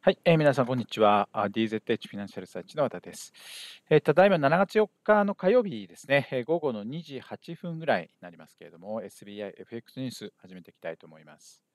はい、えー、皆さん、こんにちは。DZH フィナンシャルサーチの和田です、えー、ただいま7月4日の火曜日ですね、えー、午後の2時8分ぐらいになりますけれども、SBI FX ニュース始めていきたいと思います。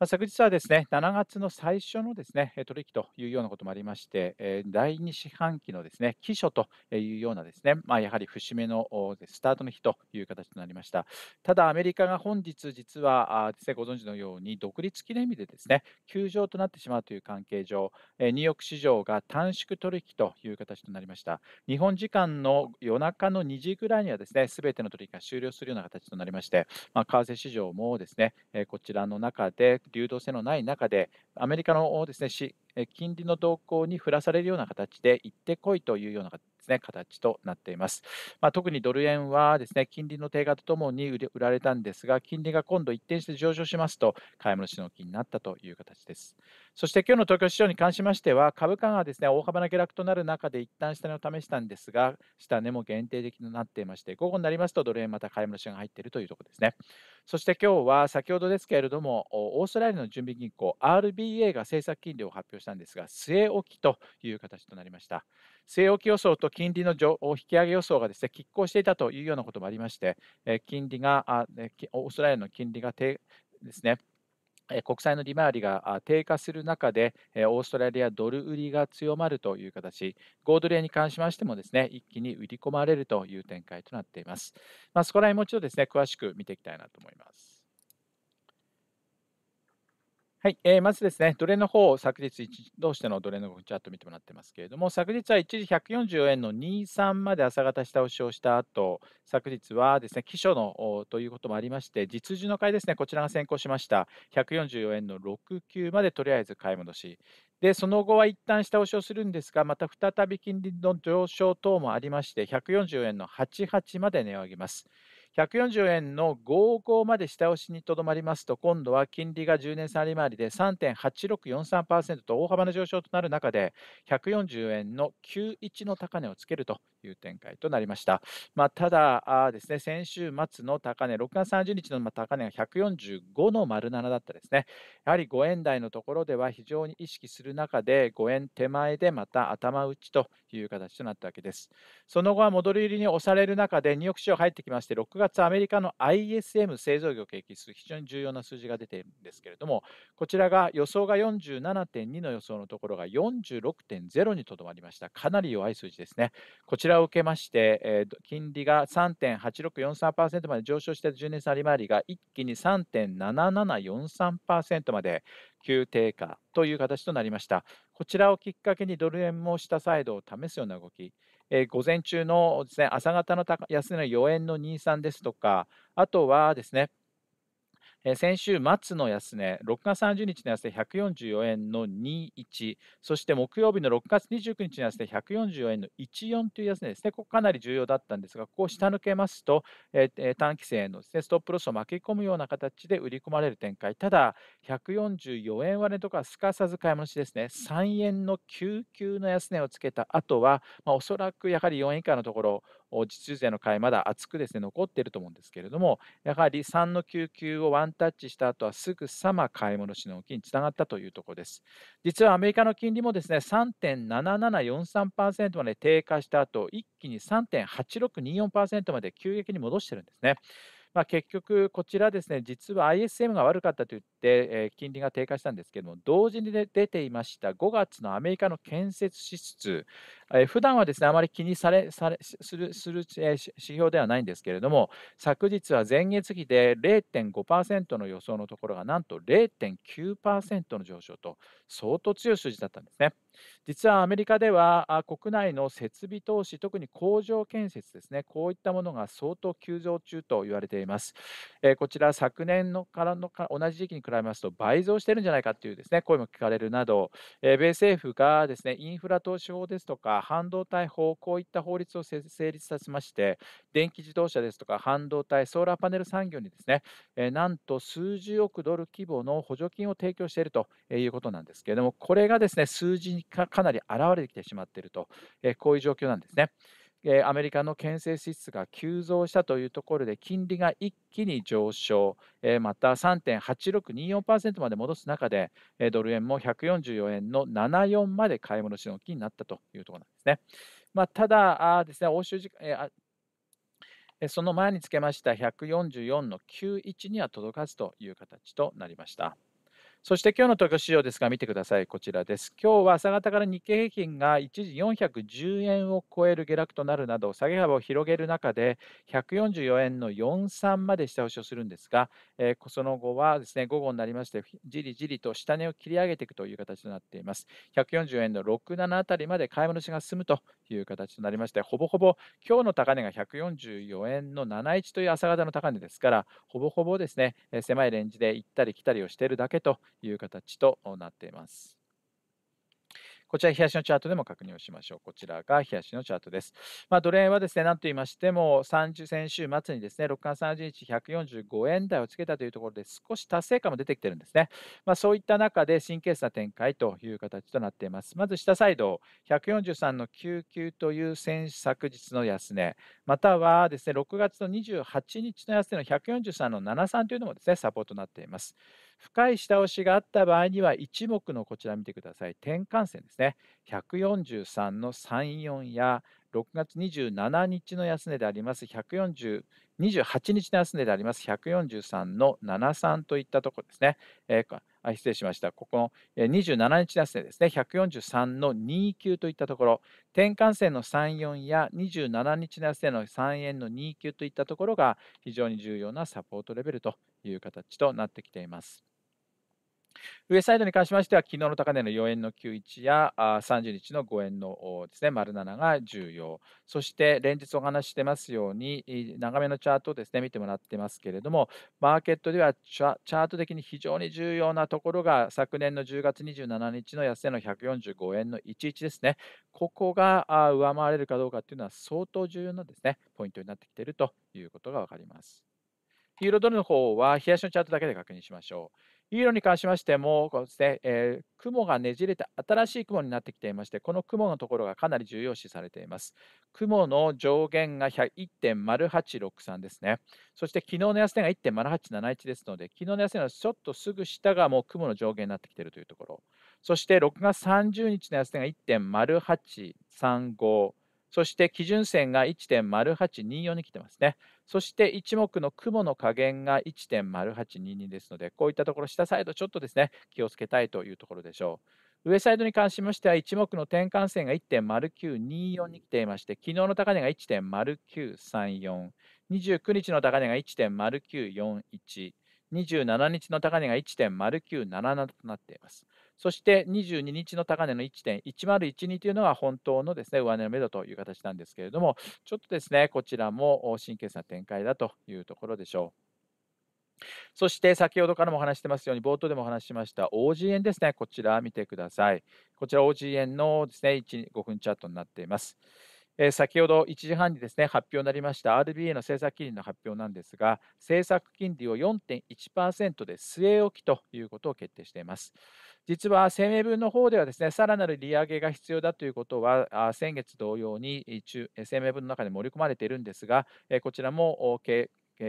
まあ、昨日はですね、7月の最初のですね、取引というようなこともありまして、第2四半期のですね、期初というようなですね、まあ、やはり節目のスタートの日という形となりました。ただ、アメリカが本日、実はですね、ご存知のように、独立記念日でですね、休場となってしまうという関係上、ニューヨーク市場が短縮取引という形となりました。日本時間の夜中の2時ぐらいにはですね、すべての取引が終了するような形となりまして、まあ、為替市場もですね、こちらの中で流動性のない中で、アメリカのです、ね、金利の動向に振らされるような形で行ってこいというようなですね、形となっています。まあ、特にドル円はですね、金利の低下とともに売られたんですが、金利が今度一転して上昇しますと、買い戻しの気になったという形です。そして今日の東京市場に関しましては、株価がですね、大幅な下落となる中で一旦下値を試したんですが、下値も限定的になっていまして、午後になりますとドル円また買い戻しが入っているというところですね。そして今日は先ほどですけれども、オーストラリアの準備銀行 RBA が政策金利を発表したんですが、据え置きという形となりました。据え置き予想と金利の上引き上げ予想がですね拮抗していたというようなこともありまして、え金利がオーストラリアの金利が低ですね国債の利回りが低下する中で、オーストラリアドル売りが強まるという形、5ドル円に関しましてもですね一気に売り込まれるという展開となっています。まあ、そこら辺もう一度ですね詳しく見ていきたいなと思います。はい、えー、まずですね、奴隷の方を昨日、どうしての奴隷のチャート見てもらってますけれども、昨日は一時144円の23まで朝方下押しをした後、昨日はですね、起初のということもありまして、実需の買いですね、こちらが先行しました。144円の69までとりあえず買い戻し。で、その後は一旦下押しをするんですが、また再び金利の上昇等もありまして、144円の88まで値を上げます。140円の55まで下押しにとどまりますと、今度は金利が10年3利回りで3.8643%と大幅な上昇となる中で、140円の91の高値をつけるという展開となりました。まあ、ただですね、先週末の高値、6月30日の高値が145の丸7だったですね。やはり5円台のところでは非常に意識する中で、5円手前でまた頭打ちという形となったわけです。その後は戻り売りに押される中で、ニューヨーク市場入ってきまして、6月アメリカの ISM 製造業景気指数、非常に重要な数字が出ているんですけれども、こちらが予想が47.2の予想のところが46.0にとどまりました。かなり弱い数字ですね。こちちらを受けまして、えー、金利が3.8643%まで上昇していた10年債利回りが一気に3.7743%まで急低下という形となりました。こちらをきっかけにドル円も下サイドを試すような動き、えー、午前中のです、ね、朝方の高安値の4円の23ですとか、あとはですねえ先週末の安値、6月30日の安値144円の21、そして木曜日の6月29日の安値144円の14という安値ですね、ここかなり重要だったんですが、ここを下抜けますと、えー、短期線へのです、ね、ストップロスを巻き込むような形で売り込まれる展開、ただ、144円割れとかすかさず買い戻しですね、3円の99の安値をつけた後は、まあ、おそらくやはり4円以下のところ、実習生の会まだ厚くですね残っていると思うんですけれどもやはり3の救急をワンタッチした後はすぐさま買い戻しの動きにつながったというところです実はアメリカの金利もですね3.7743%まで低下した後一気に3.8624%まで急激に戻してるんですねまあ、結局、こちらですね、実は ISM が悪かったといって、え金利が低下したんですけれども、同時に出ていました5月のアメリカの建設支出、えー、普段はですね、あまり気にされされするする、えー、指標ではないんですけれども、昨日は前月比で0.5%の予想のところが、なんと0.9%の上昇と、相当強い数字だったんですね。実はアメリカでは国内の設備投資、特に工場建設ですね、こういったものが相当急増中と言われています。えー、こちら、昨年のからの同じ時期に比べますと倍増してるんじゃないかというですね声も聞かれるなど、えー、米政府がですねインフラ投資法ですとか、半導体法こういった法律を成立させまして電気自動車ですとか半導体ソーラーパネル産業にですね、えなんと数十億ドル規模の補助金を提供しているということなんですけれどもこれがですね数字にかなり表れてきてしまっていると、えこういう状況なんですね。アメリカの憲政支出が急増したというところで金利が一気に上昇また3.8624%まで戻す中でドル円も144円の74まで買い戻しの気になったというところなんですね。まあ、ただですね欧州時間その前につけました144の91には届かずという形となりました。そして今日の東京市場ですが、見てください、こちらです。今日は朝方から日経平均が一時410円を超える下落となるなど、下げ幅を広げる中で、144円の43まで下押しをするんですが、えー、その後はですね午後になりまして、じりじりと下値を切り上げていくという形となっています。140円の67あたりまで買い戻しが進むという形となりまして、ほぼほぼ今日の高値が144円の71という朝方の高値ですから、ほぼほぼですね狭いレンジで行ったり来たりをしているだけという形となっています。こちら、冷やしのチャートでも確認をしましょう。こちらが冷やしのチャートです。まあ、ドル円はですね、なんと言いましても、30先週末にですね、6月30日、145円台をつけたというところで、少し達成感も出てきてるんですね。まあ、そういった中で、神経質な展開という形となっています。まず、下サイド、143の99という先昨日の安値、またはですね、6月の28日の安値の143の73というのもですね、サポートになっています。深い下押しがあった場合には一目のこちら見てください転換線ですね143の34や6月27日の安値であります1 4 28日の安値であります143の73といったところですね、えー、あ失礼しました、ここの27日の安値ですね、143の29といったところ、転換線の34や27日の安値の3円の29といったところが非常に重要なサポートレベルという形となってきています。ウサイドに関しましては、昨日の高値の4円の91や30日の5円のですね、丸7が重要。そして、連日お話してますように、長めのチャートをですね、見てもらってますけれども、マーケットではチャート的に非常に重要なところが、昨年の10月27日の安値の145円の11ですね。ここが上回れるかどうかっていうのは相当重要なですね、ポイントになってきているということがわかります。ユーロドルの方は、冷やしのチャートだけで確認しましょう。黄ーロに関しましてもこうですねえー、雲がねじれて新しい雲になってきていまして、この雲のところがかなり重要視されています。雲の上限が1.0863ですね。そして昨日の安値が1.0871ですので、昨日の安値のちょっとすぐ下がもう雲の上限になってきているというところ。そして6月30日の安値が1.0835。そして基準線が1.0824に来てますね。そして一目の雲の加減が1.0822ですので、こういったところ、下サイドちょっとですね、気をつけたいというところでしょう。上サイドに関しましては、一目の転換線が1.0924に来ていまして、昨日の高値が1.0934、29日の高値が1.0941、27日の高値が1.0977となっています。そして22日の高値の1.1012というのが本当のですね上値の目処という形なんですけれども、ちょっとですねこちらも神経質な展開だというところでしょう。そして先ほどからもお話してますように、冒頭でもお話しました OG 円ですね、こちら見てください。こちら OG 円のですね5分チャートになっています。え先ほど1時半にですね発表になりました RBA の政策金利の発表なんですが、政策金利を4.1%で据え置きということを決定しています。実は声明文の方ではですね、さらなる利上げが必要だということは、先月同様に声明文の中で盛り込まれているんですが、こちらも経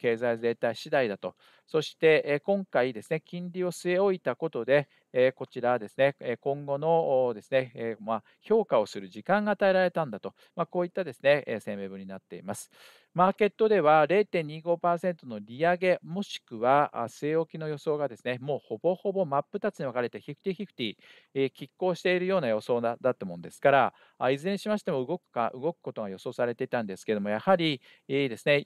済全体次第だとそして今回ですね、金利を据え置いたことで、こちらですね、今後のですね、まあ、評価をする時間が与えられたんだと、まあ、こういったですね、声明文になっています。マーケットでは0.25%の利上げ、もしくは据え置きの予想がですね、もうほぼほぼ真っ二つに分かれて50-50、拮抗しているような予想だったもんですから、いずれにしましても動くか、動くことが予想されていたんですけれども、やはりですね、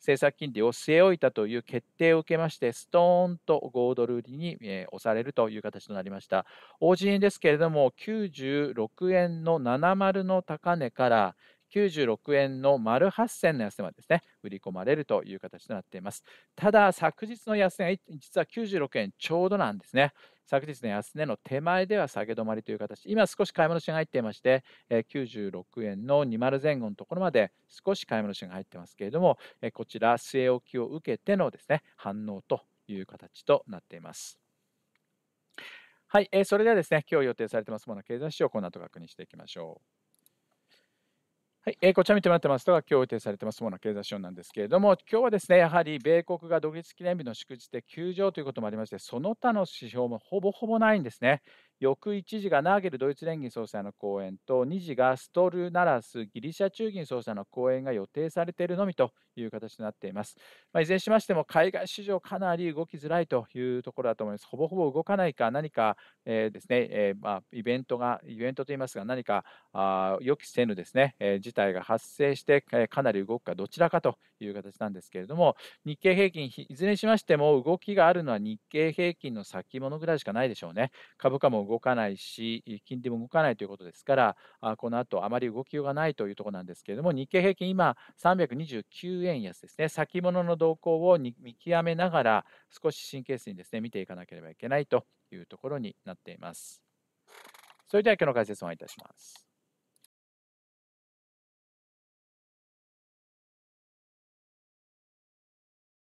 政策金利を据え置いたという決定を受けまして、ストーンと5ドル売りに、えー、押されるという形となりました。OG 円ですけれども、96円の70の高値から、96円の丸8銭の安値までですね、売り込まれるという形となっています。ただ、昨日の安値が実は96円ちょうどなんですね。昨日の安値の手前では下げ止まりという形今少し買い戻しが入っていまして、え96円の20前後のところまで少し買い戻しが入ってますけれども、えこちら据え置きを受けてのですね反応という形となっています。はい、えそれではですね今日予定されてますもの経済指標このなと確認していきましょう。はい、えー、こちら見てもらってますと、今日予定されてます主な経済資本なんですけれども、今日はですね、やはり米国が独立記念日の祝日で休場ということもありまして、その他の指標もほぼほぼないんですね。翌1時がナーゲルドイツ連銀総裁の講演と2時がストルナラスギリシャ中銀総裁の講演が予定されているのみという形となっています、まあ、いずれにしましても海外市場かなり動きづらいというところだと思いますほぼほぼ動かないか何か、えー、ですね、えー、まあ、イベントがイベントといいますが何かあ予期せぬですね、えー、事態が発生してかなり動くかどちらかという形なんですけれども日経平均いずれにしましても動きがあるのは日経平均の先物ぐらいしかないでしょうね株価も動かないし、金利も動かないということですから、この後あまり動きようがないというところなんですけれども、日経平均、今、329円安ですね、先物の動向を見極めながら、少し神経質にですね見ていかなければいけないというところになっています。それでは今日の解説をお願いいたします。